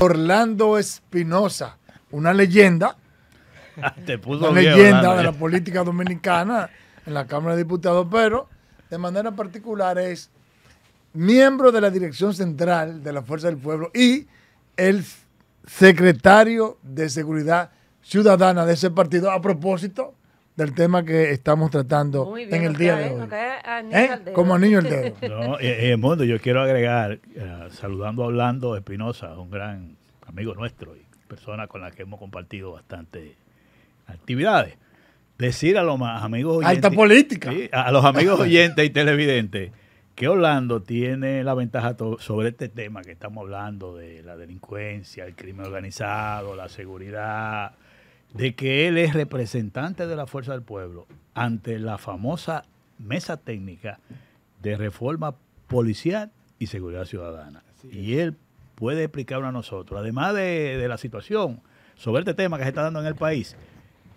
Orlando Espinosa, una leyenda. leyenda de la política dominicana en la Cámara de Diputados, pero de manera particular es miembro de la Dirección Central de la Fuerza del Pueblo y el secretario de Seguridad Ciudadana de ese partido. A propósito, del tema que estamos tratando en el día de hoy. ¿Eh? Como niño el dedo. No, eh, eh, mundo, yo quiero agregar, saludando a Orlando Espinosa, un gran amigo nuestro y persona con la que hemos compartido bastante actividades. Decir a los amigos oyentes. política. a los amigos oyentes y televidentes que Orlando tiene la ventaja sobre este tema que estamos hablando de la delincuencia, el crimen organizado, la seguridad, de que él es representante de la Fuerza del Pueblo ante la famosa mesa técnica de reforma policial y seguridad ciudadana. Y él puede explicarlo a nosotros, además de, la situación sobre este tema que se está dando en el país,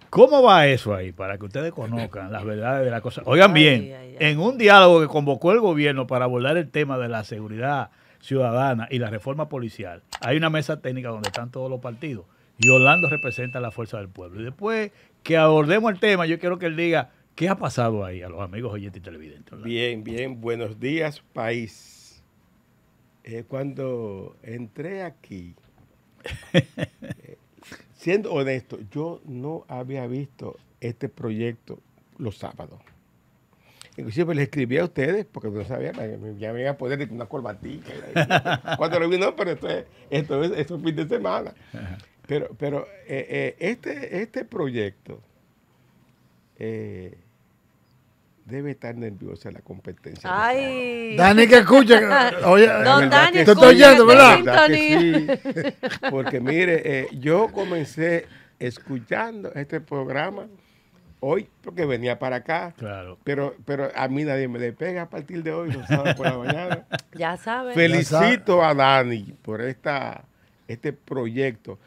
¿cómo va eso ahí? Para que ustedes conozcan las verdades de la cosa. Oigan bien, en un diálogo que convocó el gobierno para abordar el tema de la seguridad ciudadana y la reforma policial, hay una mesa técnica donde están todos los partidos y Orlando representa la fuerza del pueblo. Y después que abordemos el tema, yo quiero que él diga qué ha pasado ahí a los amigos oyentes y televidentes. Bien, bien, buenos días, país. Eh, cuando entré aquí, siendo honesto, yo no había visto este proyecto los sábados. Inclusive les escribí a ustedes porque no sabía ya me iban a poner una corbatita. Cuando lo vi, no, pero esto es, esto es fin de semana. Pero, pero eh, eh, este, este proyecto eh, debe estar nerviosa la competencia. Ay. Dani que escucha. Don Dani, te estoy oyendo, ¿verdad? porque mire, yo comencé escuchando este programa hoy porque venía para acá. Claro. Pero, pero a mí nadie me despega a partir de hoy, por la mañana. Ya sabes Felicito a Dani por esta, este proyecto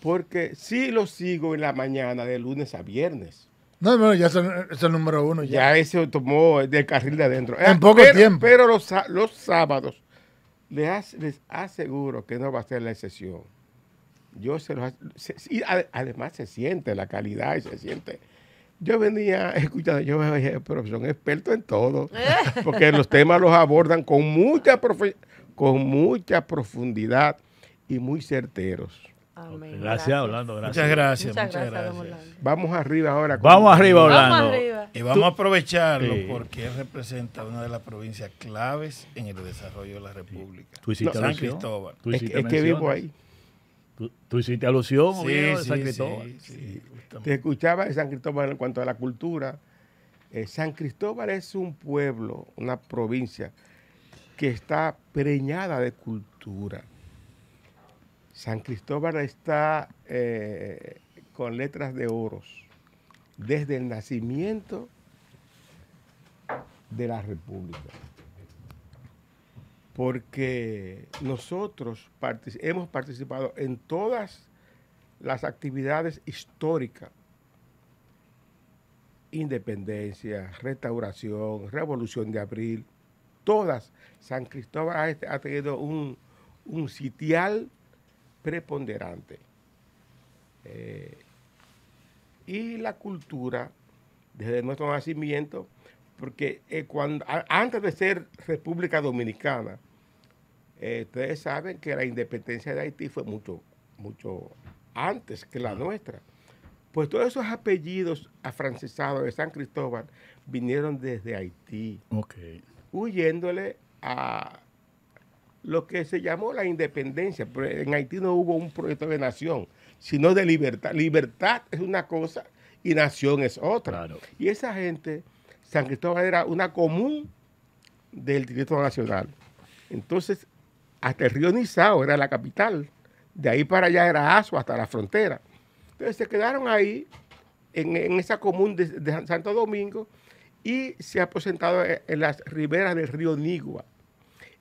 porque sí lo sigo en la mañana de lunes a viernes. No, no, ya es el, número uno. Ya. ese tomó del carril de adentro. En ah, poco tiempo. Pero los, los sábados, les, les, aseguro que no va a ser la excepción. Yo se los. y además se siente la calidad y se siente. Yo venía escuchando, yo me dije, pero son expertos en todo, porque los temas los abordan con mucha, con mucha profundidad y muy certeros. Gracias, Orlando. Gracias. Muchas gracias. Vamos arriba ahora. vamos arriba, Orlando. Y vamos a aprovecharlo porque representa una de las provincias claves en el desarrollo de la República. ¿Tú hiciste es, que vivo ahí. ¿Tú, hiciste alusión, sí, sí, Te escuchaba de San Cristóbal en cuanto a la cultura. Eh, San Cristóbal es un pueblo, una provincia que está preñada de cultura San Cristóbal está eh, con letras de oros desde el nacimiento de la República. Porque nosotros hemos participado en todas las actividades históricas, independencia, restauración, revolución de abril, todas. San Cristóbal ha, tenido un, un sitial preponderante. Eh, y la cultura, desde nuestro nacimiento, porque eh, antes de ser República Dominicana, eh, ustedes saben que la independencia de Haití fue mucho, mucho antes que la nuestra. Pues todos esos apellidos afrancesados de San Cristóbal vinieron desde Haití, huyéndole a lo que se llamó la independencia. En Haití no hubo un proyecto de nación, sino de libertad. Libertad es una cosa y nación es otra. Y esa gente, San Cristóbal era una común del Distrito Nacional. Entonces, hasta el río Nizao era la capital. De ahí para allá era Aso hasta la frontera. Entonces se quedaron ahí, en, esa común de, Santo Domingo, y se ha aposentado en, eh, en las riberas del río Nigua.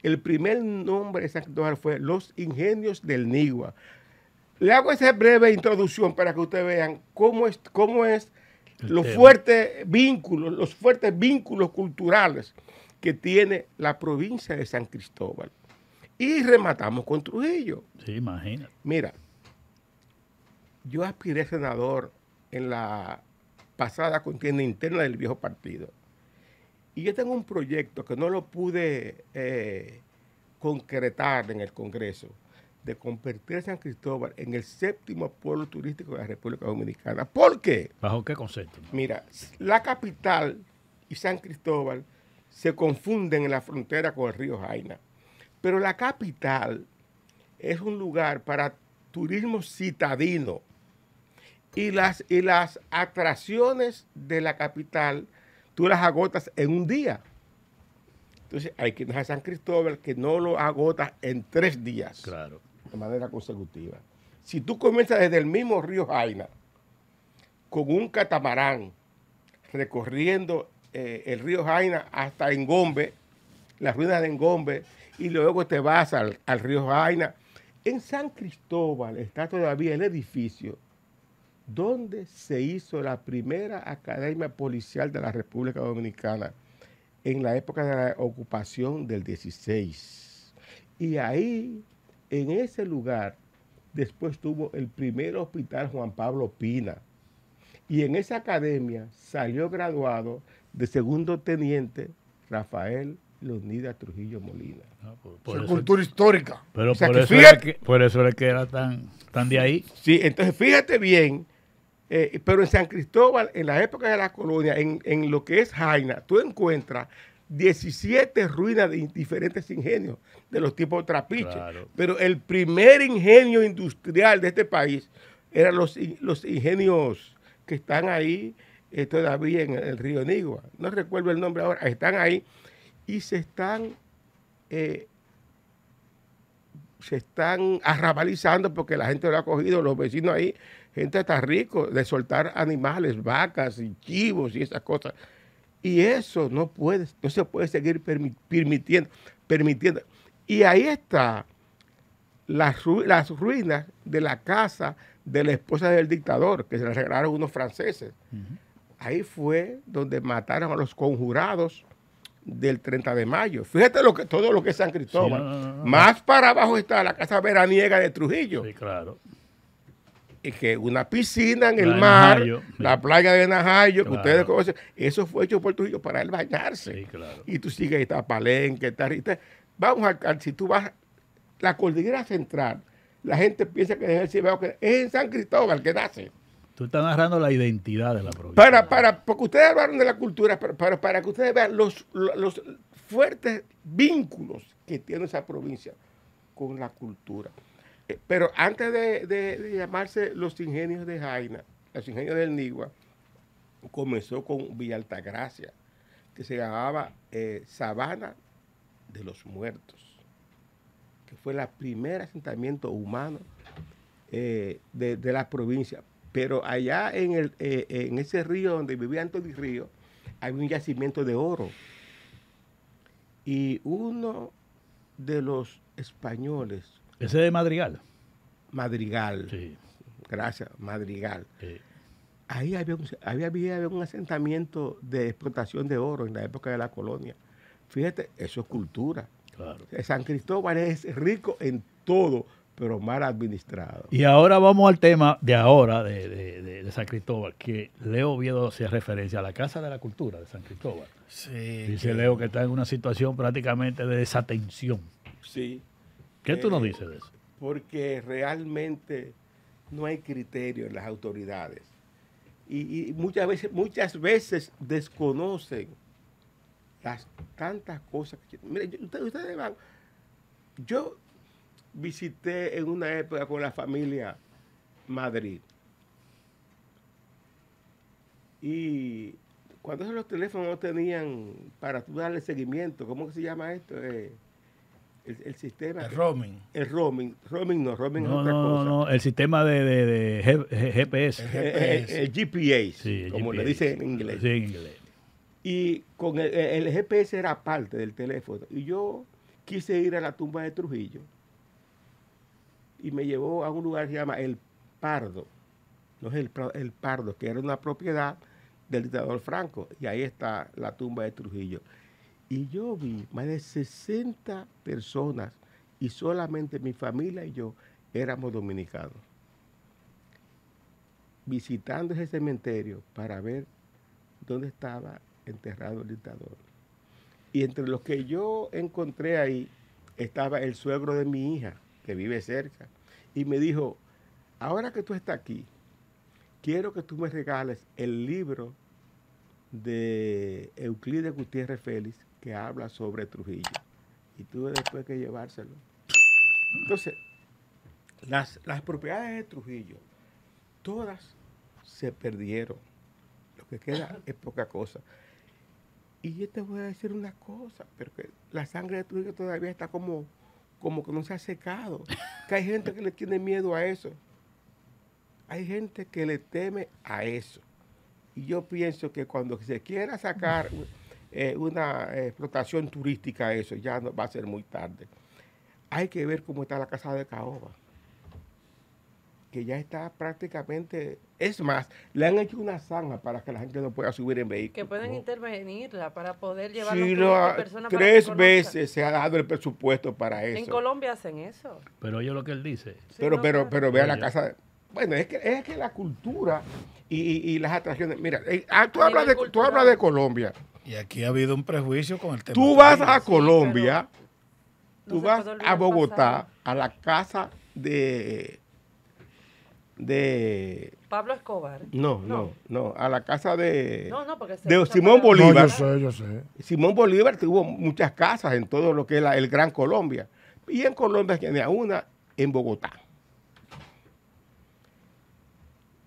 El primer nombre de San Cristóbal fue Los Ingenios del Nigua. Le hago esa breve introducción para que ustedes vean cómo es, cómo es los fuertes vínculos, los fuertes vínculos culturales que tiene la provincia de San Cristóbal. Y rematamos con Trujillo. Sí, imagina. Mira, yo aspiré senador en la pasada contienda interna del viejo partido. Y yo tengo un proyecto que no lo pude eh, concretar en el Congreso, de convertir a San Cristóbal en el séptimo pueblo turístico de la República Dominicana. ¿Por qué? ¿Bajo qué concepto? Mira, la capital y San Cristóbal se confunden en la frontera con el río Jaina. Pero la capital es un lugar para turismo citadino. Y las, y las atracciones de la capital tú las agotas en un día. Entonces, hay que a San Cristóbal que no lo agotas en tres días. Claro. De manera consecutiva. Si tú comienzas desde el mismo río Jaina, con un catamarán, recorriendo eh, el río Jaina hasta Engombe, las ruinas de Engombe, y luego te vas al río Jaina. En San Cristóbal está todavía el edificio donde se hizo la primera academia policial de la República Dominicana en la época de la ocupación del 16. Y ahí, en ese lugar, después tuvo el primer hospital Juan Pablo Pina. Y en esa academia salió graduado de segundo teniente Rafael Leonidas Trujillo Molina. Ah, por, cultura histórica. Pero por, eso por, eso que, tan, tan de ahí. Sí, entonces fíjate bien eh, pero en San Cristóbal, en la época de la colonia, en, lo que es Jaina, tú encuentras 17 ruinas de diferentes ingenios de los tipos trapiche. Pero el primer ingenio industrial de este país eran los, ingenios que están ahí eh, todavía en el río Nigua. No recuerdo el nombre ahora. Están ahí y se están... Eh, se están arrabalizando porque la gente lo ha cogido, los vecinos ahí gente está rico de soltar animales, vacas y chivos y esas cosas. Y eso no puede, no se puede seguir permitiendo, permitiendo. Y ahí está las, ruinas de la casa de la esposa del dictador, que se la regalaron unos franceses. Ahí fue donde mataron a los conjurados del 30 de mayo. Fíjate lo que, todo lo que es San Cristóbal. Más para abajo está la casa veraniega de Trujillo. Sí, claro que una piscina en el mar, la playa de Najayo, que ustedes conocen, eso fue hecho por Trujillo para él bañarse. Y tú sigues, está Palenque, está Rita. Vamos a si tú vas, la cordillera central, la gente piensa que es el que en San Cristóbal que nace. Tú estás narrando la identidad de la provincia. Para, para, porque ustedes hablaron de la cultura, pero para, que ustedes vean los, los fuertes vínculos que tiene esa provincia con la cultura pero antes de, llamarse los ingenios de Jaina, los ingenios del Nigua, comenzó con Villa que se llamaba eh, Sabana de los Muertos, que fue el primer asentamiento humano eh, de, la provincia. Pero allá en, eh, ese río donde vivía Antonio Río, hay un yacimiento de oro. Y uno de los españoles ese de Madrigal. Madrigal. Sí. Gracias, Madrigal. Ahí había, un, había, un asentamiento de explotación de oro en la época de la colonia. Fíjate, eso es cultura. Claro. Eh, San Cristóbal es rico en todo, pero mal administrado. Y ahora vamos al tema de ahora, de, San Cristóbal, que Leo Viedo hace referencia a la Casa de la Cultura de San Cristóbal. Sí, Dice Leo que está en una situación prácticamente de desatención. Sí. ¿Qué tú nos eh, dices de eso? Porque realmente no hay criterio en las autoridades. Y, muchas veces, muchas veces desconocen las tantas cosas que ustedes, van. Yo visité en una época con la familia Madrid. Y cuando los teléfonos no tenían para tú darle seguimiento, ¿cómo que se llama esto? Eh, el, sistema. El roaming. El roaming. Roaming no, roaming otra cosa. No, el sistema de, GPS. El, GPS. Eh, eh, como le dicen en inglés. Y con el, GPS era parte del teléfono. Y yo quise ir a la tumba de Trujillo y me llevó a un lugar que se llama El Pardo. No es el, el Pardo, que era una propiedad del dictador Franco. Y ahí está la tumba de Trujillo. Y yo vi más de 60 personas y solamente mi familia y yo éramos dominicanos. Visitando ese cementerio para ver dónde estaba enterrado el dictador. Y entre los que yo encontré ahí estaba el suegro de mi hija, que vive cerca, y me dijo, ahora que tú estás aquí, quiero que tú me regales el libro de Euclides Gutiérrez Félix, que habla sobre Trujillo. Y tuve después que llevárselo. Entonces, las, propiedades de Trujillo, todas se perdieron. Lo que queda es poca cosa. Y yo te voy a decir una cosa, porque la sangre de Trujillo todavía está como, como que no se ha secado. Que hay gente que le tiene miedo a eso. Hay gente que le teme a eso. Y yo pienso que cuando se quiera sacar eh, una eh, explotación turística eso, ya va a ser muy tarde. Hay que ver cómo está la casa de caoba, que ya está prácticamente, es más, le han hecho una zanja para que la gente no pueda subir en vehículo. Que pueden intervenirla para poder llevar Tres veces se ha dado el presupuesto para eso. En Colombia hacen eso. Pero oye lo que él dice. pero, pero, pero, vea la casa. bueno, es que, es que la cultura y, las atracciones. Mira, eh, ah, tú, hablas de, tú hablas de Colombia. Y aquí ha habido un prejuicio con el tema. Tú vas a Colombia, tú vas a Bogotá, a la casa de de Pablo Escobar. No, no, no, a la casa de no, no, de Simón Bolívar. yo sé, yo sé. Simón Bolívar tuvo muchas casas en todo lo que es el Gran Colombia. Y en Colombia tiene una en Bogotá.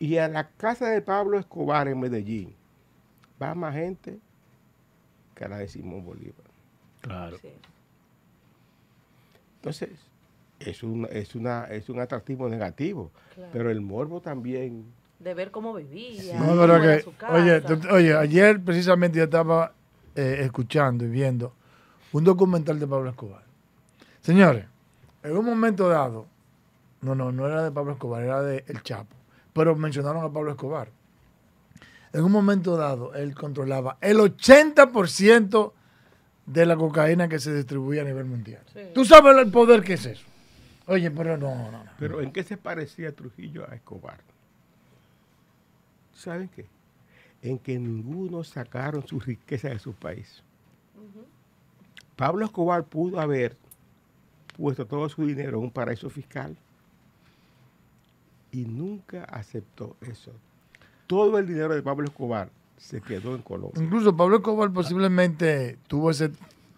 Y a la casa de Pablo Escobar en Medellín va más gente que de Simón Bolívar. Claro. Entonces, es un, es una, es un atractivo negativo, pero el morbo también. De ver cómo vivía. Oye, ayer precisamente yo estaba eh, escuchando y viendo un documental de Pablo Escobar. Señores, en un momento dado, no, no, no era de Pablo Escobar, era de El Chapo, pero mencionaron a Pablo Escobar en un momento dado, él controlaba el 80% de la cocaína que se distribuía a nivel mundial. ¿Tú sabes el poder que es eso? Oye, pero no, no, no. Pero ¿en qué se parecía Trujillo a Escobar? ¿Saben qué? En que ninguno sacaron su riqueza de su país. Pablo Escobar pudo haber puesto todo su dinero en un paraíso fiscal y nunca aceptó eso todo el dinero de Pablo Escobar se quedó en Colombia. Incluso Pablo Escobar posiblemente tuvo ese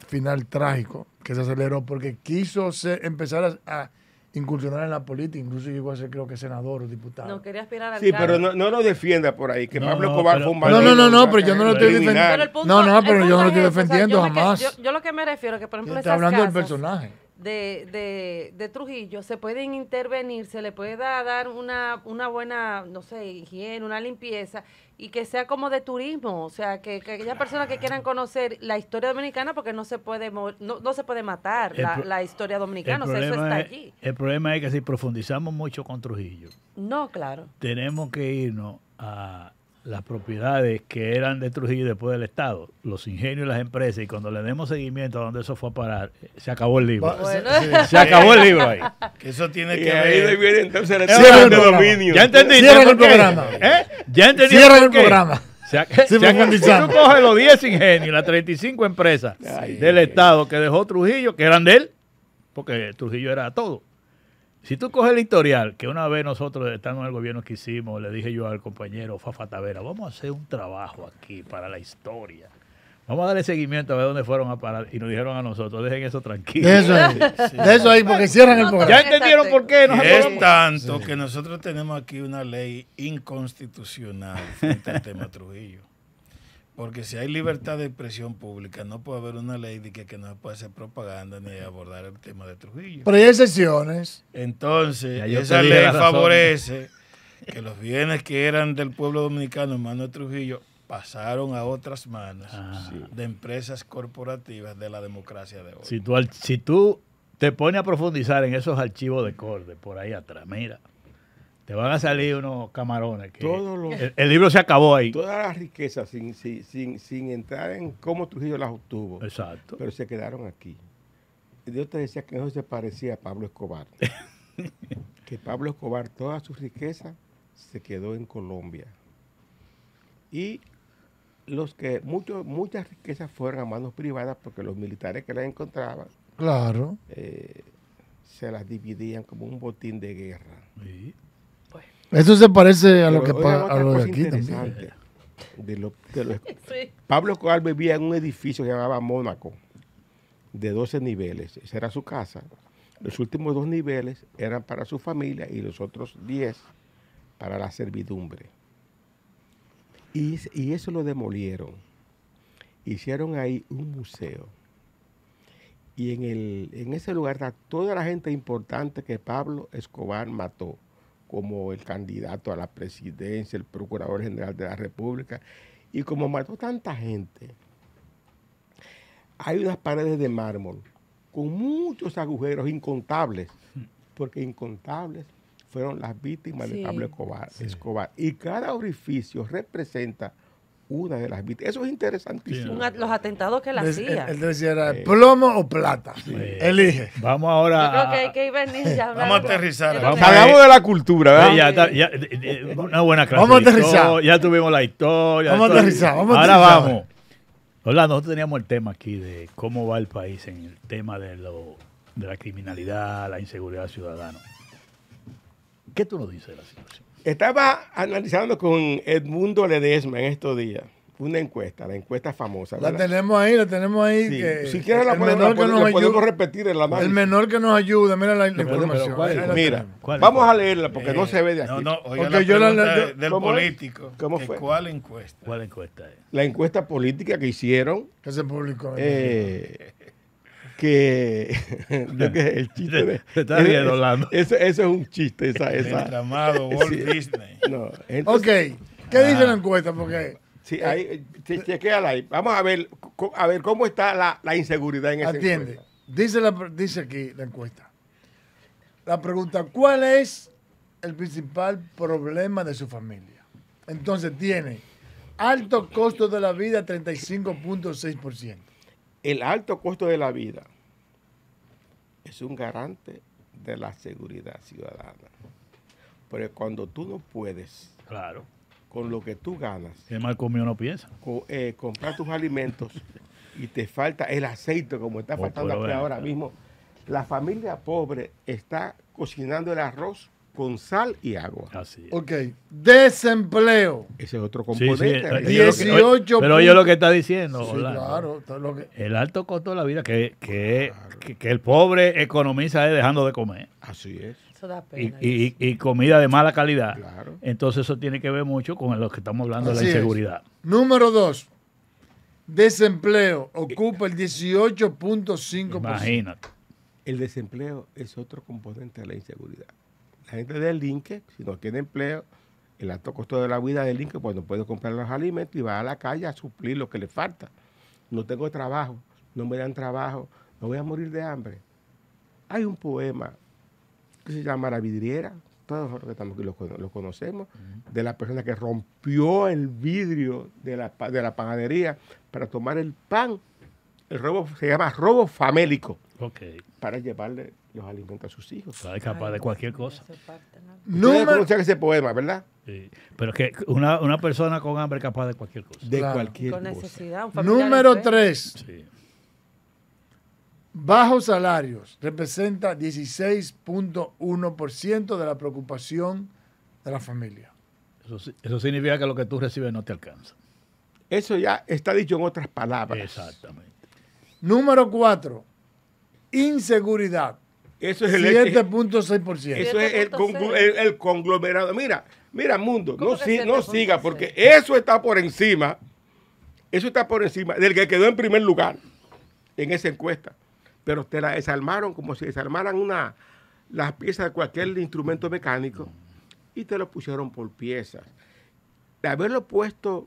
final trágico que se aceleró porque quiso empezar a, incursionar en la política, incluso llegó a ser creo que senador o diputado. No, quería aspirar al Sí, pero no, no, lo defienda por ahí, que Pablo Escobar fue un No, no, no, no, pero yo no lo estoy defendiendo. No, no, pero yo no lo estoy defendiendo jamás. yo, lo que me refiero es que, por ejemplo, está hablando del personaje de, de, Trujillo, se pueden intervenir, se le puede dar una, una buena, no sé, higiene, una limpieza y que sea como de turismo, o sea, que, aquellas personas que quieran conocer la historia dominicana, porque no se puede no, no se puede matar la, historia dominicana, o sea, eso está allí. El problema es que si profundizamos mucho con Trujillo, no, claro. Tenemos que irnos a las propiedades que eran de Trujillo después del Estado, los ingenios y las empresas, y cuando le demos seguimiento a donde eso fue a parar, eh, se acabó el libro. Se, acabó el libro ahí. eso tiene que ver. Viene, entonces el dominio. Ya entendí. Cierra el programa. ¿Eh? Ya entendí. Cierra el programa. Se, tú coges los 10 ingenios, las 35 empresas del Estado que dejó Trujillo, que eran de él, porque Trujillo era todo. Si tú coges el historial, que una vez nosotros estando en el gobierno que hicimos, le dije yo al compañero Fafa Tavera, vamos a hacer un trabajo aquí para la historia. Vamos a darle seguimiento a ver dónde fueron a parar. Y nos dijeron a nosotros, dejen eso tranquilo. eso, ahí, porque cierran el programa. Ya entendieron por qué. Nos es tanto que nosotros tenemos aquí una ley inconstitucional frente al tema Trujillo. Porque si hay libertad de expresión pública, no puede haber una ley de que, no se puede hacer propaganda ni abordar el tema de Trujillo. Pero hay excepciones. Entonces, esa ley favorece que los bienes que eran del pueblo dominicano en manos de Trujillo pasaron a otras manos ah. de empresas corporativas de la democracia de hoy. Si tú, si tú te pones a profundizar en esos archivos de Corde, por ahí atrás, mira te van a salir unos camarones. Que el, libro se acabó ahí. Todas las riquezas, sin, sin, entrar en cómo Trujillo las obtuvo. Exacto. Pero se quedaron aquí. Dios te decía que no se parecía a Pablo Escobar. que Pablo Escobar, toda su riqueza se quedó en Colombia. Y los que muchas riquezas fueron a manos privadas porque los militares que las encontraban. Claro. Eh, se las dividían como un botín de guerra. Sí. Eso se parece a lo que Pablo Escobar vivía en un edificio que llamaba Mónaco, de 12 niveles. Esa era su casa. Los últimos dos niveles eran para su familia y los otros 10 para la servidumbre. Y, eso lo demolieron. Hicieron ahí un museo. Y en, en ese lugar está toda la gente importante que Pablo Escobar mató como el candidato a la presidencia, el procurador general de la República, y como mató tanta gente, hay unas paredes de mármol con muchos agujeros incontables, porque incontables fueron las víctimas de Pablo Escobar, Escobar, Y cada orificio representa una de las Eso es interesantísimo. los atentados que la hacía. Él decía, plomo o plata. Elige. Vamos ahora. que Vamos a aterrizar. hagamos de la cultura, ¿verdad? Eh, eh, una buena clase. Vamos a aterrizar. Ya tuvimos la historia. Vamos a aterrizar. ahora vamos. Hola, nosotros teníamos el tema aquí de cómo va el país en el tema de, lo, de la criminalidad, la inseguridad ciudadana. ¿Qué tú nos dices de la situación? Estaba analizando con Edmundo Ledesma en estos días una encuesta, la encuesta famosa. La tenemos ahí, la tenemos ahí. si quieres la, podemos, la podemos, repetir en la El menor que nos ayuda, mira la, información. mira, vamos a leerla porque no eh, se ve de aquí. No, no, porque yo la, del político. ¿Cómo fue? ¿Cuál encuesta? ¿Cuál encuesta es? La encuesta política que hicieron. Que se publicó. Eh, que, yo que el chiste de, te está riendo, Orlando. Eso, es un chiste, esa, esa. El llamado Walt Disney. No, ok, ¿qué dice la ah. encuesta? Porque Sí, ahí, eh, ahí. Vamos a ver, a ver cómo está la, la inseguridad en ese Atiende. Dice, dice aquí la encuesta. La pregunta, ¿cuál es el principal problema de su familia? Entonces tiene alto costo de la vida, 35.6%. El alto costo de la vida es un garante de la seguridad ciudadana. Pero cuando tú no puedes, claro. con lo que tú ganas, el no piensa. Eh, comprar tus alimentos y te falta el aceite, como está oh, faltando aquí ahora mismo. La familia pobre está cocinando el arroz con sal y agua. Así Ok, desempleo. Ese es otro componente. Eh, eh, pero oye lo que está diciendo. El alto costo de la vida que, el pobre economiza es dejando de comer. Así es. y, comida de mala calidad. Entonces eso tiene que ver mucho con lo que estamos hablando de la inseguridad. Número dos, desempleo ocupa el 18.5%. Imagínate. El desempleo es otro componente de la inseguridad gente del delinque, si no tiene empleo, el alto costo de la vida del delinque, pues no puede comprar los alimentos y va a la calle a suplir lo que le falta. No tengo trabajo, no me dan trabajo, no voy a morir de hambre. Hay un poema que se llama La vidriera, todos los que estamos aquí lo, conocemos, de la persona que rompió el vidrio de la, de la panadería para tomar el pan el robo se llama robo famélico. Para llevarle los alimentos a sus hijos. Para capaz de cualquier cosa. No que ese poema, ¿verdad? Sí. Pero que una, una, persona con hambre capaz de cualquier cosa. De cualquier con necesidad, cosa. Número 3 Bajos salarios representa 16.1% de la preocupación de la familia. Eso, eso significa que lo que tú recibes no te alcanza. Eso ya está dicho en otras palabras. Exactamente. Número cuatro, inseguridad. Eso es el 7.6%. Eso es el, conglomerado. Mira, mira, mundo, no, siga, porque eso está por encima, eso está por encima del que quedó en primer lugar en esa encuesta. Pero te la desarmaron como si desarmaran una, las piezas de cualquier instrumento mecánico y te lo pusieron por piezas. De haberlo puesto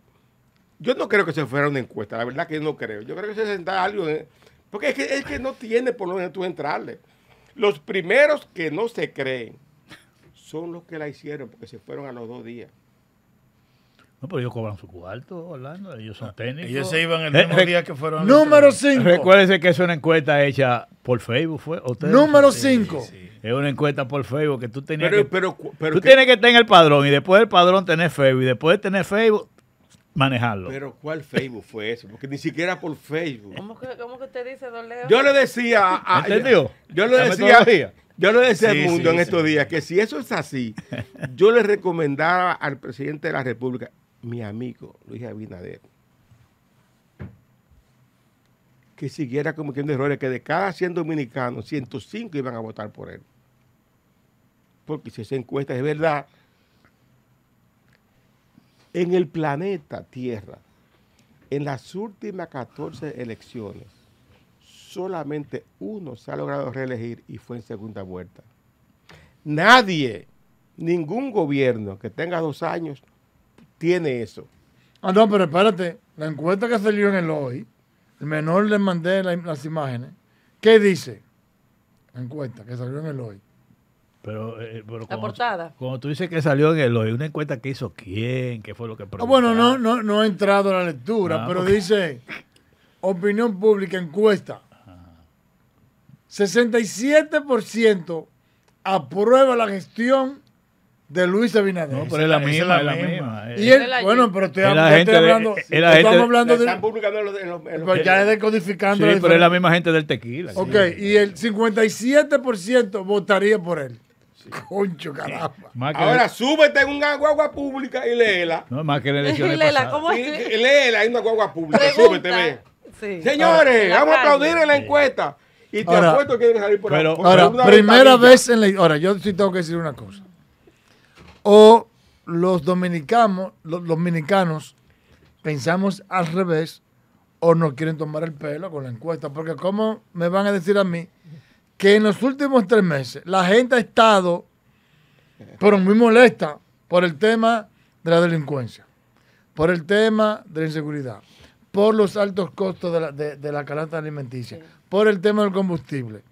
yo no creo que se fuera una encuesta, la verdad que yo no creo. Yo creo que se sentaba algo. porque es que, no tiene por dónde tú entrarle. Los primeros que no se creen son los que la hicieron porque se fueron a los dos días. No, pero ellos cobran su cuarto, Orlando. Ellos son ah, técnicos. Ellos se iban el eh, mismo día que fueron. Número 5. Recuérdense que es una encuesta hecha por Facebook. ¿fue? Número 5. Es una encuesta por Facebook que tú tenías pero, que... Pero, pero, tú tienes que tener el padrón y después del padrón tener Facebook y después tener Facebook manejarlo. Pero ¿cuál Facebook fue eso? Porque ni siquiera por Facebook. ¿Cómo que, usted dice, don Leo? Yo le decía ¿Entendió? Yo, le decía, yo le decía al mundo en estos días que si eso es así, yo le recomendaba al presidente de la República, mi amigo Luis Abinader, que siguiera cometiendo errores, que de cada 100 dominicanos, 105 iban a votar por él. Porque si esa encuesta es verdad, en el planeta Tierra, en las últimas 14 elecciones, solamente uno se ha logrado reelegir y fue en segunda vuelta. Nadie, ningún gobierno que tenga dos años, tiene eso. Ah, no, pero espérate, la encuesta que salió en el hoy, el menor le mandé las imágenes. ¿Qué dice? La encuesta que salió en el hoy. Eh, eh, pero, la portada. Cuando tú dices que salió en el hoy, una encuesta que hizo quién, qué fue lo que ah, bueno, no, no, no he entrado a la lectura, ah, pero dice opinión pública encuesta. 67% aprueba la gestión de Luis Abinader. No, pero es la, misma, la misma. Y bueno, pero estoy, hablando, estamos gente, hablando de... Están publicando pues ya es decodificando. pero es la misma gente del tequila. Ok, y el 57% votaría por él. Concho, caramba. Ahora súbete en una guagua pública y léela. No, más que la elección ¿cómo es? Léela en una guagua pública. Súbete, Señores, vamos a aplaudir en la encuesta. Y te apuesto que quieres salir por Pero- primera vez en la... Ahora, yo sí tengo que decir una cosa. O los dominicanos, los dominicanos pensamos al revés o nos quieren tomar el pelo con la encuesta. Porque ¿cómo me van a decir a mí que en los últimos tres meses la gente ha estado, pero muy molesta, por el tema de la delincuencia, por el tema de la inseguridad, por los altos costos de la, de, canasta alimenticia, por el tema del combustible,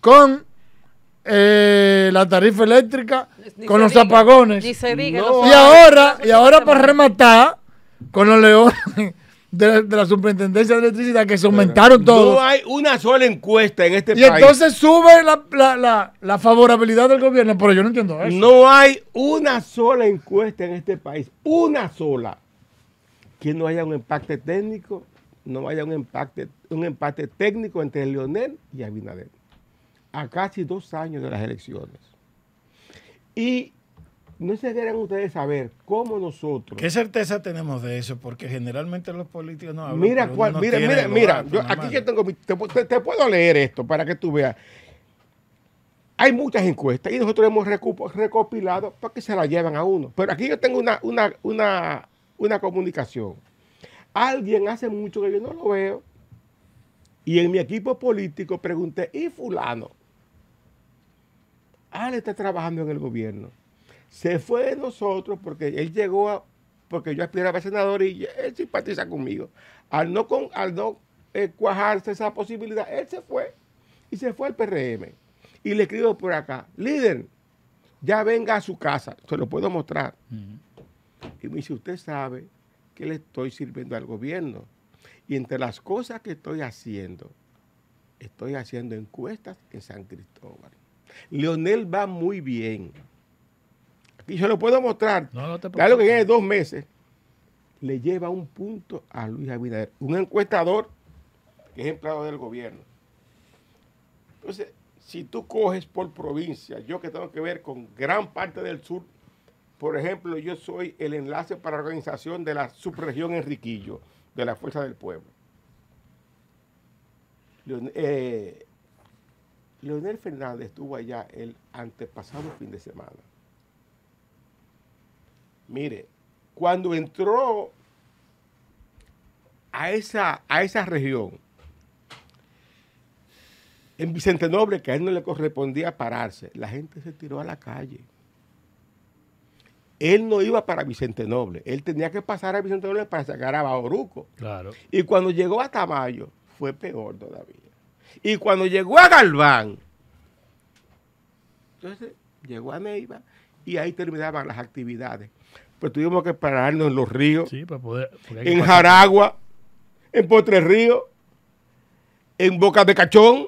con eh, la tarifa eléctrica, con los apagones. y ahora, y ahora para rematar, con los leones de la, superintendencia de electricidad que se aumentaron todos. No hay una sola encuesta en este país. Y entonces sube la, favorabilidad del gobierno, pero yo no entiendo eso. No hay una sola encuesta en este país, una sola, que no haya un empate técnico, no haya un empate, un empate técnico entre Leonel y Abinader. A casi dos años de las elecciones. Y ¿No se quieren ustedes saber cómo nosotros... ¿Qué certeza tenemos de eso? Porque generalmente los políticos no hablan... Mira, cuál, mira, mira, mira, yo aquí yo tengo... Te, te, puedo leer esto para que tú veas. Hay muchas encuestas y nosotros hemos recopilado para que se la lleven a uno. Pero aquí yo tengo una, comunicación. Alguien hace mucho que yo no lo veo y en mi equipo político pregunté, ¿y fulano? Ah, le está trabajando en el gobierno se fue de nosotros porque él llegó porque yo aspiraba a senador y él simpatiza conmigo. Al no, con, al eh, cuajarse esa posibilidad, él se fue y se fue al PRM. Y le escribo por acá, líder, ya venga a su casa, se lo puedo mostrar. Y me dice, usted sabe que le estoy sirviendo al gobierno. Y entre las cosas que estoy haciendo, estoy haciendo encuestas en San Cristóbal. Leonel va muy bien y yo lo puedo mostrar. claro que en dos meses le lleva un punto a Luis Abinader, un encuestador que es empleado del gobierno. Entonces, si tú coges por provincia, yo que tengo que ver con gran parte del sur, por ejemplo, yo soy el enlace para la organización de la subregión Enriquillo, de la Fuerza del Pueblo. Eh, Leonel Fernández estuvo allá el antepasado fin de semana. Mire, cuando entró a esa, a esa región, en Vicente Noble, que a él no le correspondía pararse, la gente se tiró a la calle. Él no iba para Vicente Noble, él tenía que pasar a Vicente Noble para sacar a Bauruco. Claro. Y cuando llegó a Tamayo, fue peor todavía. Y cuando llegó a Galván, entonces llegó a Neiva y ahí terminaban las actividades. Pero pues tuvimos que pararnos en los ríos, en Jaragua, en Potre Río, en Boca de Cachón,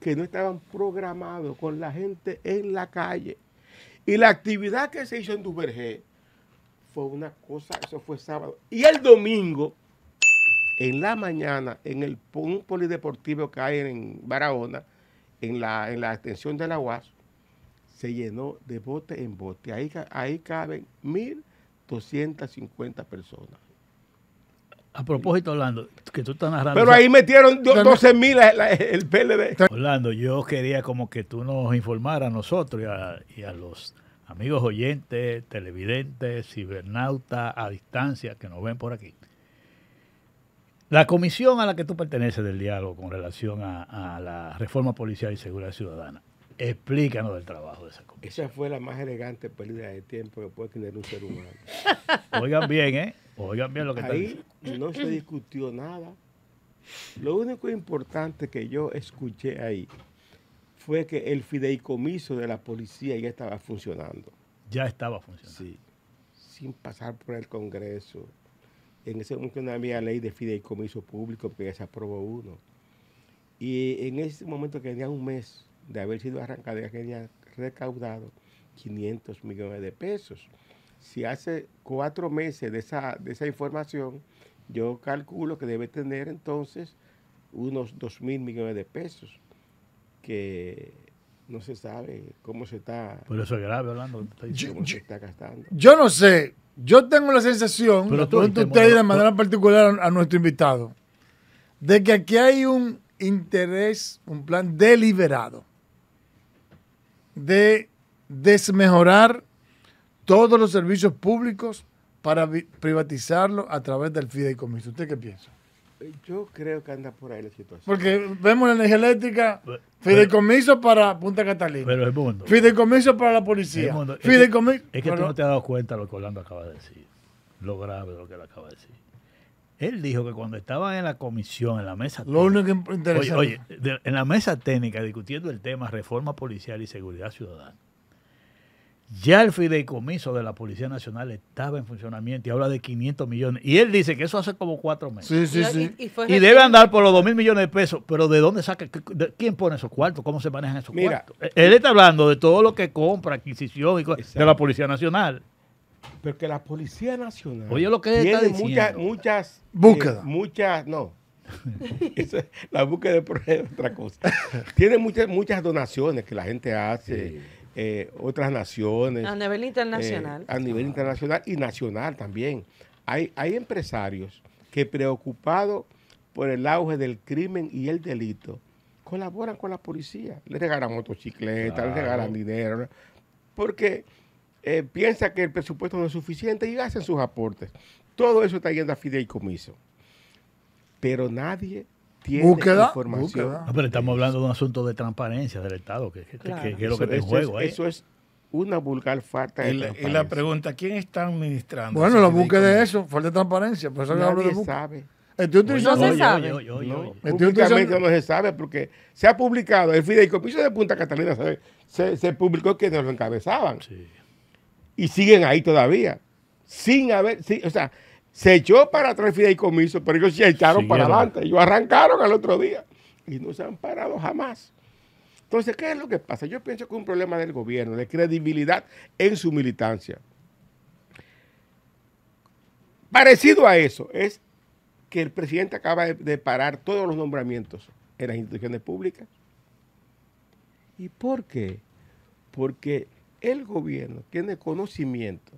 que no estaban programados con la gente en la calle. Y la actividad que se hizo en Duvergé fue una cosa, eso fue sábado. Y el domingo, en la mañana, en el polideportivo que hay en Barahona, en la, en la extensión de la UAS, se llenó de bote en bote. Ahí, ahí caben 1.250 personas. A propósito, Orlando, que tú estás narrando. Pero ahí metieron 12.000 el PLD. Orlando, yo quería como que tú nos informaras a nosotros y a, los amigos oyentes, televidentes, cibernautas a distancia que nos ven por aquí. La comisión a la que tú perteneces del diálogo con relación a la reforma policial y seguridad ciudadana Explícanos del trabajo de esa comisión. Esa fue la más elegante pérdida de tiempo que puede tener un ser humano. Oigan bien, ¿eh? Oigan bien lo que Ahí no se discutió nada. Lo único importante que yo escuché ahí fue que el fideicomiso de la policía ya estaba funcionando. Ya estaba funcionando. Sí, sin pasar por el Congreso. En ese momento no había ley de fideicomiso público porque ya se aprobó uno. Y en ese momento que tenía un mes de haber sido arrancada, que haya recaudado 500 millones de pesos. Si hace cuatro meses de esa, información, yo calculo que debe tener entonces unos 2 mil millones de pesos, que no se sabe cómo se está. Por eso es grave, hablando. Yo, Yo no sé, yo tengo la sensación, pero tú, usted de manera particular a nuestro invitado, de que aquí hay un interés, un plan deliberado de desmejorar todos los servicios públicos para privatizarlo a través del fideicomiso. ¿Usted qué piensa? Yo creo que anda por ahí la situación. Porque vemos la energía eléctrica, fideicomiso para Punta Catalina. Pero el mundo. Fideicomiso para la policía. es Que, es tú no te has dado cuenta lo que Orlando acaba de decir. Lo grave de lo que él acaba de decir. Él dijo que cuando estaba en la comisión, en la mesa Lo único interesante. Oye, en la mesa técnica discutiendo el tema reforma policial y seguridad ciudadana, ya el fideicomiso de la Policía Nacional estaba en funcionamiento y habla de 500 millones. Y él dice que eso hace como cuatro meses. Sí, sí, sí. Y, debe andar por los 2 mil millones de pesos. Pero ¿de dónde saca? ¿Quién pone esos cuartos? ¿Cómo se manejan esos cuartos? Eh, él está hablando de todo lo que compra, adquisición y de la Policía Nacional. Porque la Policía Nacional lo que tiene muchas, muchas... Búsquedas. Eh, muchas, no. la búsqueda es otra cosa. tiene muchas, muchas donaciones que la gente hace. Eh, otras naciones. A nivel eh, internacional. a nivel internacional y nacional también. Hay, hay empresarios que preocupados por el auge del crimen y el delito, colaboran con la policía. Le regalan motocicletas, les le regalan dinero. Porque eh, piensa que el presupuesto no es suficiente y hacen sus aportes. Todo eso está yendo a fideicomiso. Pero nadie tiene información. pero estamos hablando de un asunto de transparencia del Estado, que, es lo que está juego. eso es una vulgar falta de y la, transparencia. Y la pregunta, ¿quién está administrando? Bueno, la búsqueda de eso, falta de transparencia. Por nadie sabe. No se sabe. no, se sabe porque se ha publicado. El fideicomiso de Punta Catalina se, publicó que nos lo encabezaban. Sí y siguen ahí todavía. Sin haber, o sea, se echó para atrás fideicomiso, pero ellos se echaron para adelante. Ellos arrancaron al otro día y no se han parado jamás. Entonces, ¿qué es lo que pasa? Yo pienso que es un problema del gobierno, de credibilidad en su militancia. Parecido a eso es que el presidente acaba de parar todos los nombramientos en las instituciones públicas. ¿Y por qué? Porque el gobierno tiene conocimiento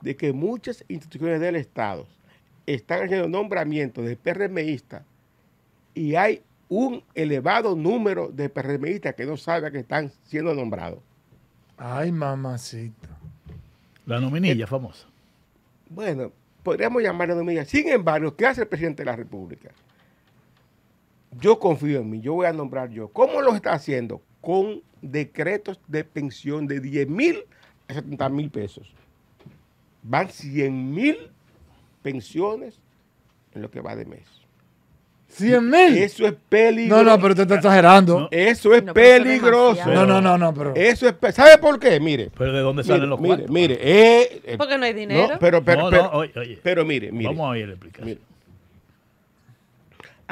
de que muchas instituciones del Estado están haciendo nombramientos de PRMistas y hay un elevado número de PRMistas que no saben que están siendo nombrados. Ay, mamacita. La nominilla famosa. Bueno, podríamos la nominilla. Sin embargo, ¿qué hace el presidente de la República? Yo confío en mí, yo voy a nombrar yo. ¿Cómo lo está haciendo? con decretos de pensión de 10 mil a 70 mil pesos. Van 100 mil pensiones en lo que va de mes. 100 mil. Eso es peligroso. No, no, pero te está exagerando. Eso es peligroso. No, no, no, no, pero. Eso es ¿Sabe por qué? Mire. Pero de dónde salen los cuartos. Mire, mire. Eh, eh, Porque no hay dinero. No, pero, pero, pero, oye, pero mire, mire. Vamos a oír la explicación. Mire.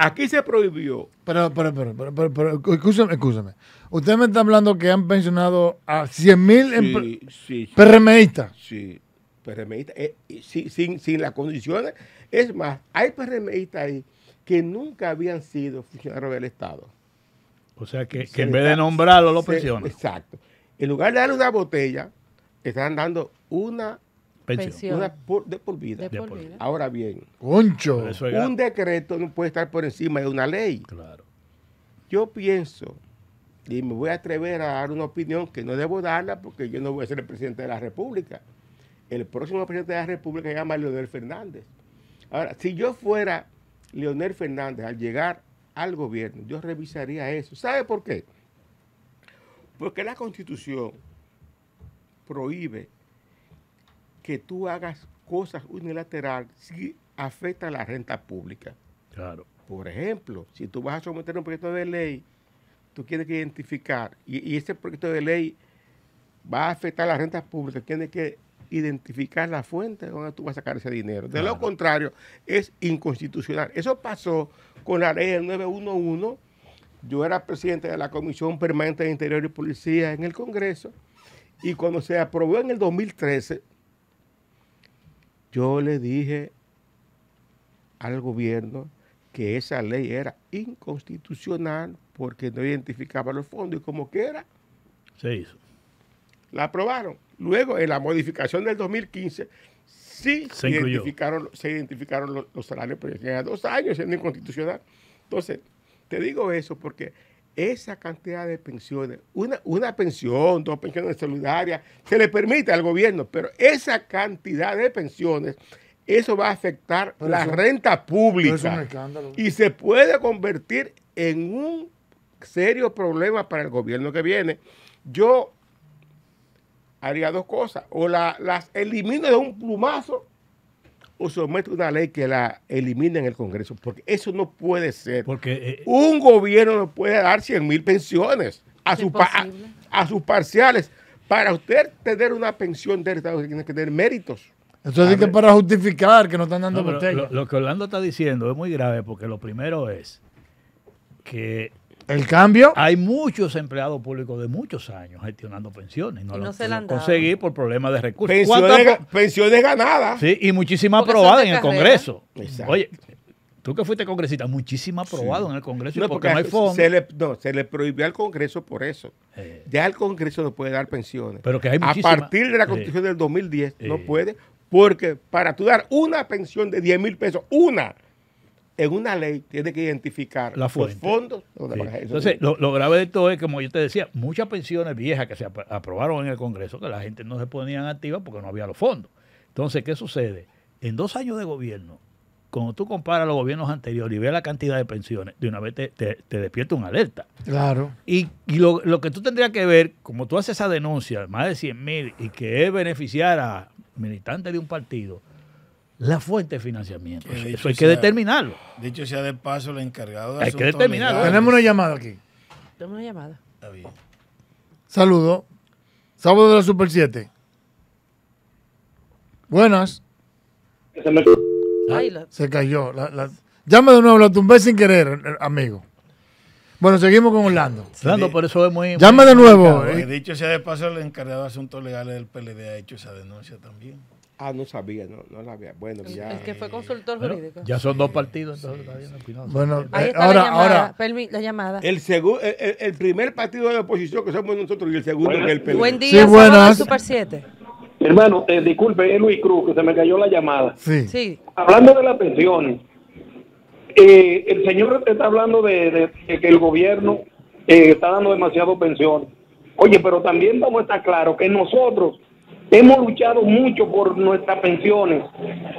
Aquí se prohibió. Pero, pero, pero, pero, pero, pero escúchame, escúchame. Usted me está hablando que han pensionado a 100.000 mil sí, sí, Sí, eh, sin, sin las condiciones. Es más, hay PRMistas ahí que nunca habían sido funcionarios del Estado. O sea, que, en vez de nombrarlo, lo pensionan. Exacto. En lugar de darle una botella, están dando una de por vida. Ahora bien, Concho. un decreto no puede estar por encima de una ley. Claro. Yo pienso, y me voy a atrever a dar una opinión que no debo darla porque yo no voy a ser el presidente de la República. El próximo presidente de la República se llama Leonel Fernández. Ahora, si yo fuera Leonel Fernández al llegar al gobierno, yo revisaría eso. ¿Sabe por qué? Porque la Constitución prohíbe que tú hagas cosas unilaterales si afecta a la renta pública. Claro. Por ejemplo, si tú vas a someter un proyecto de ley, tú tienes que identificar, y, y ese proyecto de ley va a afectar a la renta pública, tienes que identificar la fuente de donde tú vas a sacar ese dinero. De lo contrario, es inconstitucional. Eso pasó con la ley del 911. Yo era presidente de la Comisión Permanente de Interior y Policía en el Congreso y cuando se aprobó en el 2013, yo le dije al gobierno que esa ley era inconstitucional porque no identificaba los fondos y como era, Se hizo. La aprobaron. Luego, en la modificación del 2015, sí se, identificaron, se identificaron los, salarios, pero ya dos años siendo inconstitucional. Entonces, te digo eso porque esa cantidad de pensiones, una, pensión, dos pensiones solidarias, se le permite al gobierno, pero esa cantidad de pensiones, eso va a afectar la renta pública. Y se puede convertir en un serio problema para el gobierno que viene. Yo haría dos cosas, o las elimino de un plumazo o somete una ley que la elimine en el Congreso, porque eso no puede ser. Porque eh, un gobierno no puede dar 100 mil pensiones a, a, sus parciales. Para usted tener una pensión del Estado tiene que tener méritos. Entonces es para justificar que no están dando no, lo que Orlando está diciendo es muy grave porque lo primero es que el cambio. Hay muchos empleados públicos de muchos años gestionando pensiones. No, y se han conseguí por problemas de recursos. Pensiones, ganadas. Sí, y muchísimas aprobadas en el Congreso. Oye, tú que fuiste congresista, muchísimas aprobadas en el Congreso no, porque, no hay fondos? Se le, no, se le prohibió al Congreso por eso. Eh. Ya el Congreso no puede dar pensiones. Pero que hay A partir de la Constitución del 2010 no eh. puede, porque para tú dar una pensión de 10 mil pesos, una, en una ley tiene que identificar los fondos. Entonces, lo, grave de todo es, como yo te decía, muchas pensiones viejas que se aprobaron en el Congreso, que la gente no se ponían activa porque no había los fondos. Entonces, ¿qué sucede? En dos años de gobierno, cuando tú comparas los gobiernos anteriores y ves la cantidad de pensiones, de una vez te, te, despierta una alerta. Claro. Y, lo, lo, que tú tendrías que ver, como tú haces esa denuncia, más de 100 mil, y que es beneficiar a militantes de un partido, la fuente de financiamiento. Eso hay que determinarlo. Dicho sea de paso, el encargado de Hay que determinarlo. Tenemos una llamada aquí. Tenemos una llamada. Está bien. Saludo. Sábado de la Super 7. Buenas. Se, cayó. Llama de nuevo, la tumbé sin querer, amigo. Bueno, seguimos con Orlando. Orlando, por eso muy... Llama de nuevo. Eh. Dicho sea de paso, el encargado de asuntos legales del PLD ha hecho esa denuncia también. Ah, no sabía, no, no la Bueno, ya. Es que fue consultor jurídico. Ya son dos partidos, entonces todavía no Bueno, eh, ahora, Ahora, la llamada. El, primer partido de la oposición que somos nosotros y el segundo que que el PLD. Buen día, sí, Super 7. Hermano, eh, disculpe, es Luis Cruz, que se me cayó la llamada. Sí. Hablando de las pensiones, eh, el señor está hablando de, que el gobierno está dando demasiado pensiones. Oye, pero también vamos a estar claros que nosotros Hemos luchado mucho por nuestras pensiones.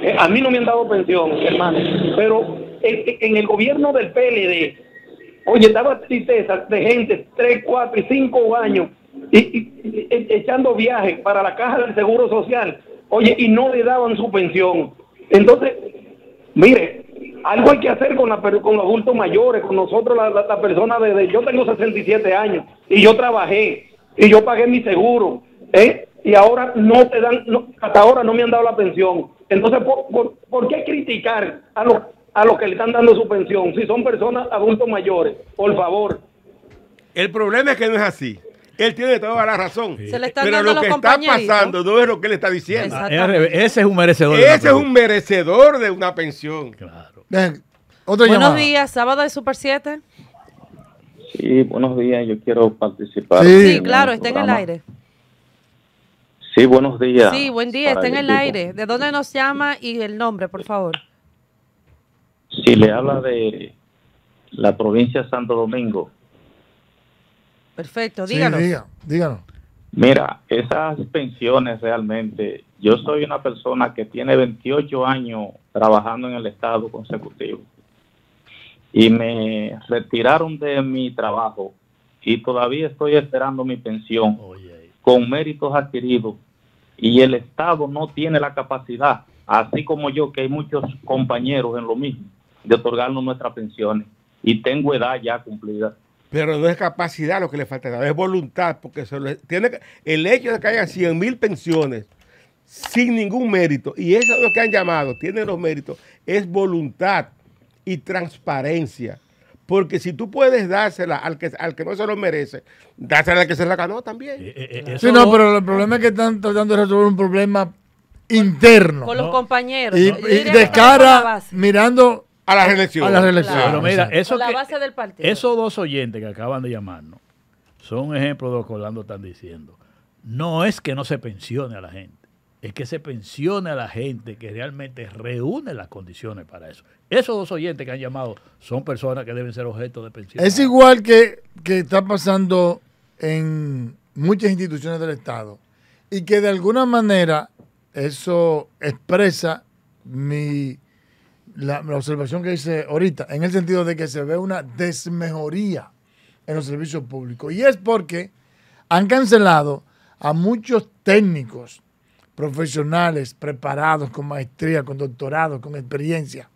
Eh, a mí no me han dado pensión, hermano, pero en, el gobierno del PLD, oye, estaba tristeza de gente, tres, cuatro y cinco años, y, e, echando viajes para la caja del Seguro Social, oye, y no le daban su pensión. Entonces, mire, algo hay que hacer con, la, con los adultos mayores, con nosotros, la, persona de, Yo tengo 67 años y yo trabajé y yo pagué mi seguro. ¿eh? y ahora no te dan, hasta ahora no me han dado la pensión. Entonces, ¿por, qué criticar a los, a los que le están dando su pensión? Si son personas adultos mayores, por favor. El problema es que no es así. Él tiene toda la razón. Pero lo que está pasando no es lo que él está diciendo. Ese es un merecedor. Ese es un merecedor de una pensión. Claro. buenos días, sábado de Super 7. Sí, buenos días. Yo quiero participar. Sí, sí claro, está en el aire. Sí, buenos días. Sí, buen día, está en el, aire. ¿De dónde nos llama y el nombre, por favor? si le habla de la provincia de Santo Domingo. Perfecto, díganos. Sí, Mira, esas pensiones realmente, yo soy una persona que tiene 28 años trabajando en el Estado consecutivo y me retiraron de mi trabajo y todavía estoy esperando mi pensión. Oye con méritos adquiridos y el Estado no tiene la capacidad, así como yo, que hay muchos compañeros en lo mismo, de otorgarnos nuestras pensiones y tengo edad ya cumplida. Pero no es capacidad lo que le falta, es voluntad, porque tiene el hecho de que haya 100 mil pensiones sin ningún mérito, y eso es lo que han llamado, tiene los méritos, es voluntad y transparencia. Porque si tú puedes dársela al que, al que no se lo merece, dársela al que se la ganó también. sí, no, pero el problema es que están tratando de resolver un problema interno. Con los compañeros. Y, de cara, mirando a las elecciones. A las elecciones. la base del partido. Esos dos oyentes que acaban de llamarnos son ejemplos de lo que Orlando están diciendo. No es que no se pensione a la gente es que se pensione a la gente que realmente reúne las condiciones para eso. Esos dos oyentes que han llamado son personas que deben ser objeto de pensión. Es igual que, que está pasando en muchas instituciones del Estado y que de alguna manera eso expresa mi, la, la observación que hice ahorita, en el sentido de que se ve una desmejoría en los servicios públicos. Y es porque han cancelado a muchos técnicos profesionales preparados, con maestría, con doctorado, con experiencia,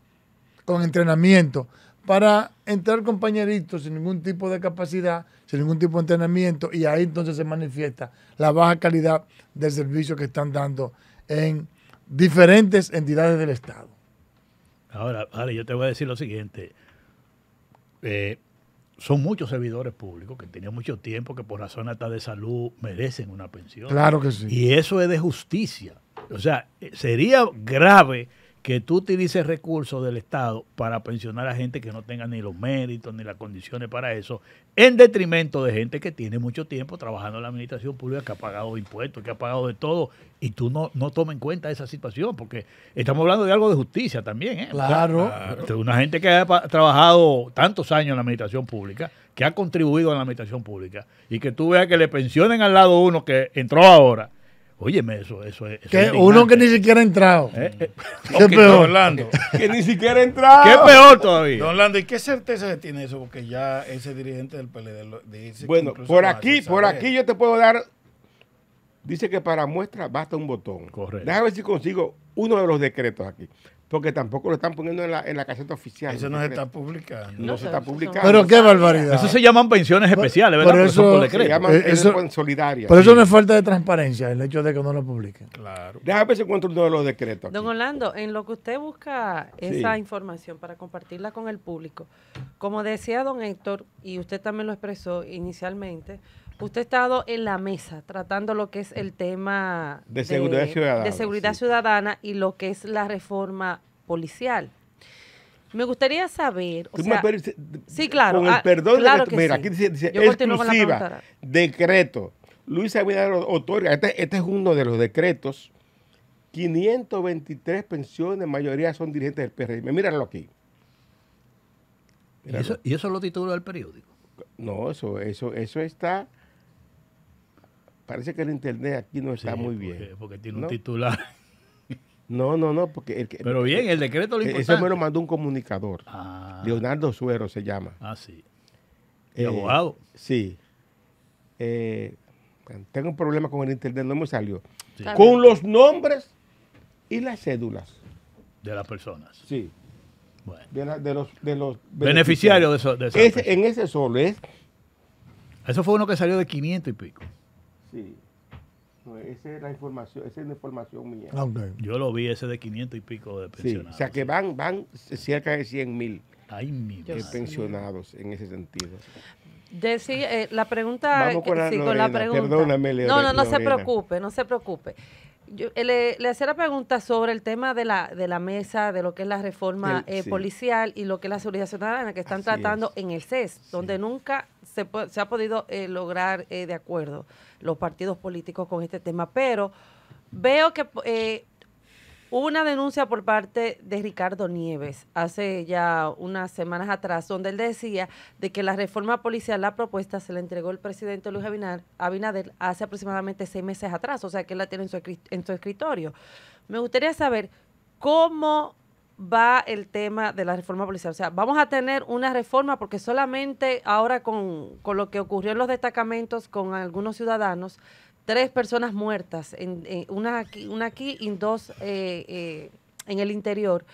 con entrenamiento, para entrar compañeritos sin ningún tipo de capacidad, sin ningún tipo de entrenamiento, y ahí entonces se manifiesta la baja calidad del servicio que están dando en diferentes entidades del Estado. Ahora, yo te voy a decir lo siguiente. Eh, son muchos servidores públicos que tienen mucho tiempo, que por razón hasta de salud merecen una pensión. Claro que sí. Y eso es de justicia. O sea, eh, sería grave que tú utilices recursos del Estado para pensionar a gente que no tenga ni los méritos ni las condiciones para eso, en detrimento de gente que tiene mucho tiempo trabajando en la administración pública, que ha pagado impuestos, que ha pagado de todo, y tú no, no tomas en cuenta esa situación, porque estamos hablando de algo de justicia también. ¿eh? Claro. Ah, una gente que ha trabajado tantos años en la administración pública, que ha contribuido a la administración pública, y que tú veas que le pensionen al lado uno que entró ahora Óyeme, eso, eso, que Uno que ni siquiera ha entrado. Eh, eh, peor? Don que ni siquiera ha entrado. ¿Qué peor todavía? Don ¿y qué certeza se tiene eso? Porque ya ese dirigente del PLD dice. Bueno, por aquí, por aquí yo te puedo dar. Dice que para muestra basta un botón. Correcto. Déjame ver si consigo uno de los decretos aquí porque tampoco lo están poniendo en la, en la caseta oficial. Eso no se está publicando. No, se está publicando. Pero qué barbaridad. Eso se llaman pensiones especiales, ¿verdad? Por eso, se eh, Por eso es falta de transparencia el hecho de que no lo publiquen. Claro. Déjame ver si encuentro uno de los decretos. Don Orlando, en lo que usted busca esa información para compartirla con el público, como decía don Héctor, y usted también lo expresó inicialmente, usted ha estado en la mesa tratando lo que es el tema de, seguridad ciudadana, y lo que es la reforma policial. Me gustaría saber. O sea, sí, claro. Con el ah, perdón de la Mira, aquí dice, dice exclusiva, decreto. Luis Abinader otorga, este, este, es uno de los decretos, 523 pensiones, mayoría son dirigentes del PRM. Míralo aquí. ¿Y, eso, ¿Y eso lo titula el periódico? No, eso, eso, eso está parece que el internet aquí no está muy bien. Porque tiene un titular. No, no, no, porque... Pero bien, el decreto lo e-, Eso me lo mandó un comunicador. Ah. Leonardo Suero se llama. Ah, sí. Eh, abogado? Sí. Eh, tengo un problema con el internet, no me salió. Con los nombres y las cédulas. De las personas. Sí. Bueno. De, los, beneficiarios, de, eso, En ese solo es... Eso fue uno que salió de 500 y pico. Sí. esa es la información, esa es la información mía. Yo lo vi ese de 500 y pico de pensionados. Sí, o sea que van, van cerca de 100 mil pensionados en ese sentido. Decía, eh, la pregunta... con la, pregunta. No, no, no se preocupe, no se preocupe. Eh, le, le, hacía la pregunta sobre el tema de la, de la mesa, de lo que es la reforma eh, policial y lo que es la seguridad ciudadana que están tratando en el CES, donde nunca se, se ha podido eh, lograr de acuerdo los partidos políticos con este tema. Pero veo que Hubo una denuncia por parte de Ricardo Nieves hace ya unas semanas atrás, donde él decía de que la reforma policial, la propuesta, se la entregó el presidente Luis Abinader hace aproximadamente seis meses atrás, o sea que él la tiene en su, escritorio. Me gustaría saber cómo va el tema de la reforma policial. O sea, vamos a tener una reforma porque solamente ahora con, con lo que ocurrió en los destacamentos con algunos ciudadanos, tres personas muertas, en, una, aquí, una aquí y dos eh, eh, en el interior,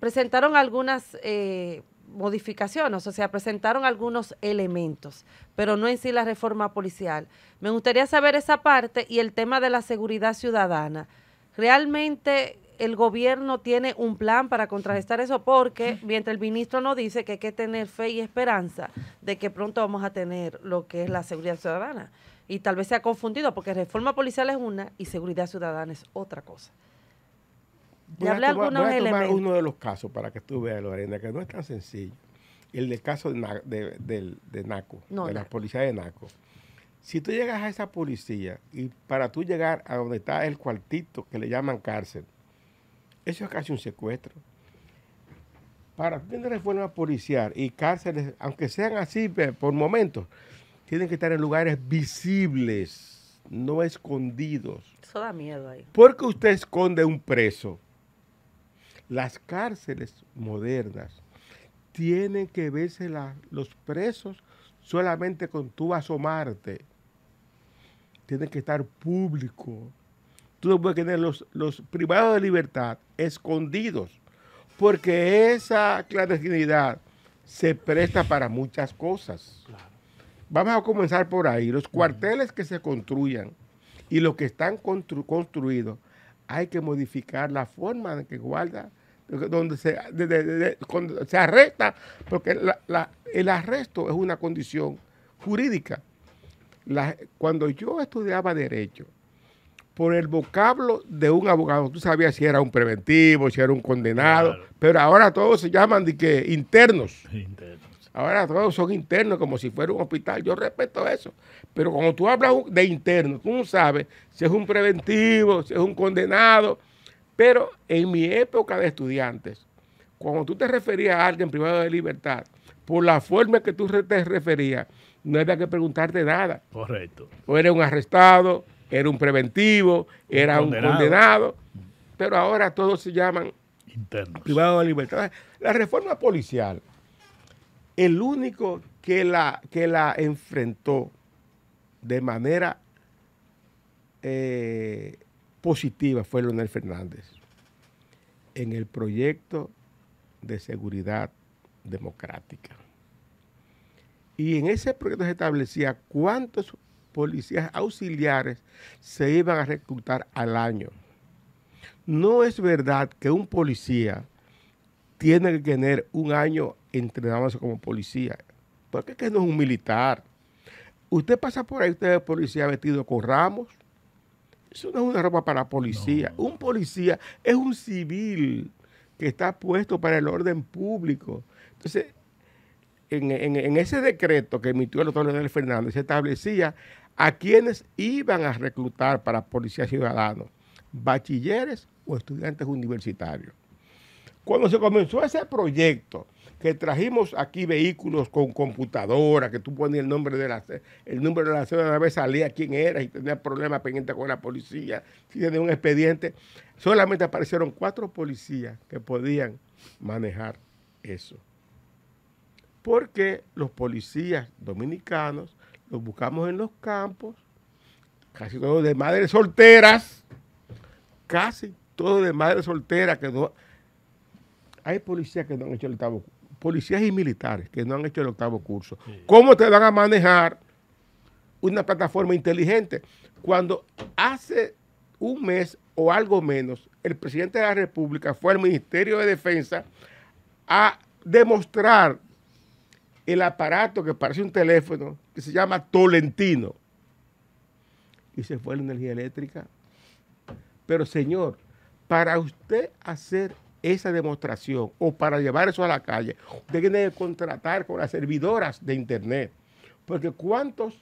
presentaron algunas eh, modificaciones, o sea, presentaron algunos elementos, pero no en sí la reforma policial. Me gustaría saber esa parte y el tema de la seguridad ciudadana. Realmente el gobierno tiene un plan para contrarrestar eso porque mientras el ministro nos dice que hay que tener fe y esperanza de que pronto vamos a tener lo que es la seguridad ciudadana y tal vez se ha confundido porque reforma policial es una y seguridad ciudadana es otra cosa. Voy a, tomar, voy a tomar uno de los casos para que tú veas, Lorena, que no es tan sencillo. El del caso de, Naco, de la policía de Naco. Si tú llegas a esa policía y para tú llegar a donde está el cuartito que le llaman cárcel, eso es casi un secuestro. Para tener reforma policial y cárceles, aunque sean así eh, por momentos, tienen que estar en lugares visibles, no escondidos. Eso da miedo ahí. ¿Por qué usted esconde un preso. Las cárceles modernas tienen que verse los presos solamente con tú asomarte. Tienen que estar público. Tú no puedes tener los, los privados de libertad escondidos, porque esa clandestinidad se presta para muchas cosas. Claro. Vamos a comenzar por ahí. Los cuarteles que se construyan y los que están construidos, hay que modificar la forma en que guarda, donde se, arresta, porque el arresto es una condición jurídica. cuando yo estudiaba derecho, por el vocablo de un abogado, tú sabías si era un preventivo, si era un condenado, pero ahora todos se llaman de que internos. Ahora todos son internos como si fuera un hospital. Yo respeto eso. Pero cuando tú hablas de interno, tú no sabes si es un preventivo, si es un condenado. Pero en mi época de estudiantes, cuando tú te referías a alguien privado de libertad, por la forma que tú te referías, no había que preguntarte nada. Correcto. O era un arrestado, era un preventivo, era un condenado. Pero ahora todos se llaman internos. Privados de libertad. La reforma policial el único que la, que la enfrentó de manera eh, positiva fue Leonel Fernández en el proyecto de seguridad democrática. Y en ese proyecto se establecía cuántos policías auxiliares se iban a reclutar al año. No es verdad que un policía tiene que tener un año entrenándose como policía. ¿Por qué que no es un militar. Usted pasa por ahí, usted es policía vestido con ramos. Eso no es una ropa para policía. Un policía es un civil que está puesto para el orden público. Entonces, en, en ese decreto que emitió el doctor Leonel Fernández, se establecía a quienes iban a reclutar para policía ciudadano, bachilleres o estudiantes universitarios. Cuando se comenzó ese proyecto, que trajimos aquí vehículos con computadora, que tú ponías el nombre de la el número de la ciudad, una vez salía quién era y tenía problemas pendientes con la policía, si tenía un expediente. Solamente aparecieron cuatro policías que podían manejar eso. Porque los policías dominicanos los buscamos en los campos, casi todos de madres solteras, casi todos de madres solteras que no hay policías que no han hecho el octavo policías y militares que no han hecho el octavo curso. ¿Cómo te van a manejar una plataforma inteligente? Cuando hace un mes o algo menos, el presidente de la República fue al Ministerio de Defensa a demostrar el aparato que parece un teléfono, que se llama Tolentino. Y se fue la energía eléctrica. Pero señor, para usted hacer esa demostración o para llevar eso a la calle, deben que contratar con las servidoras de Internet. Porque cuántos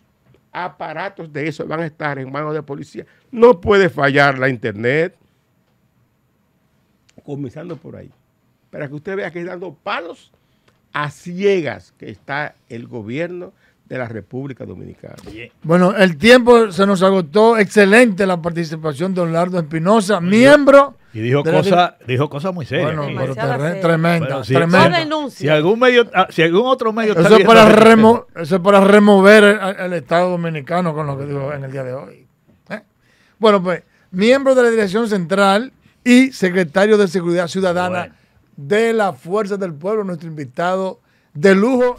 aparatos de eso van a estar en manos de policía. No puede fallar la Internet. Comenzando por ahí. Para que usted vea que es dando palos a ciegas que está el gobierno de la República Dominicana. Bueno, el tiempo se nos agotó. Excelente la participación de Orlando Espinosa, miembro y dijo cosas dijo cosas muy serias. Bueno, tremenda, Si, algún medio, ah, algún otro medio eso es para eso para remover el, Estado dominicano con lo que dijo en el día de hoy. ¿eh? Bueno, pues, miembro de la Dirección Central y secretario de Seguridad Ciudadana de la Fuerza del Pueblo, nuestro invitado de lujo.